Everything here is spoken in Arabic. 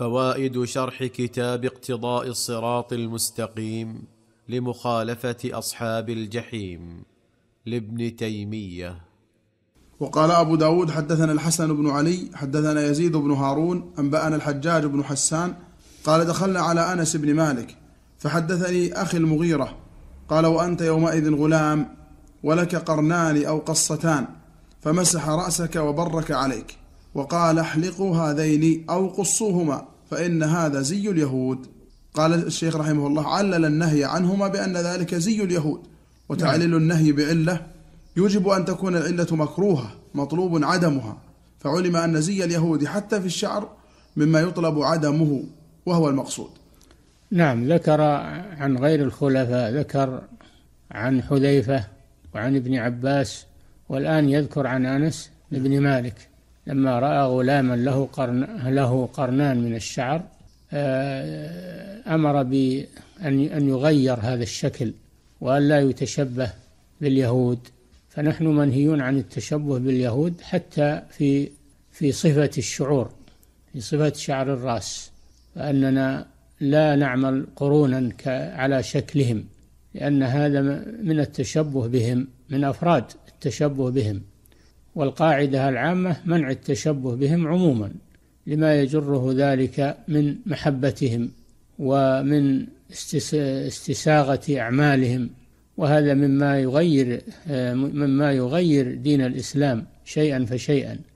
فوائد شرح كتاب اقتضاء الصراط المستقيم لمخالفه اصحاب الجحيم لابن تيميه وقال ابو داود حدثنا الحسن بن علي حدثنا يزيد بن هارون انبانا الحجاج بن حسان قال دخلنا على انس بن مالك فحدثني اخي المغيره قال وانت يومئذ غلام ولك قرنان او قصتان فمسح راسك وبرك عليك وقال احلقوا هذين أو قصوهما فإن هذا زي اليهود قال الشيخ رحمه الله علل النهي عنهما بأن ذلك زي اليهود وتعليل نعم. النهي بعلة يجب أن تكون العلة مكروهة مطلوب عدمها فعلم أن زي اليهود حتى في الشعر مما يطلب عدمه وهو المقصود نعم ذكر عن غير الخلفاء ذكر عن حذيفة وعن ابن عباس والآن يذكر عن أنس بن مالك لما رأى غلاما له قرن له قرنان من الشعر آه، أمر بأن ان يغير هذا الشكل وأن لا يتشبه باليهود فنحن منهيون عن التشبه باليهود حتى في في صفة الشعور في صفة شعر الرأس فأننا لا نعمل قرونا على شكلهم لأن هذا من التشبه بهم من أفراد التشبه بهم والقاعدة العامة منع التشبه بهم عموما لما يجره ذلك من محبتهم ومن استساغة أعمالهم وهذا مما يغير آه، مما يغير دين الإسلام شيئا فشيئا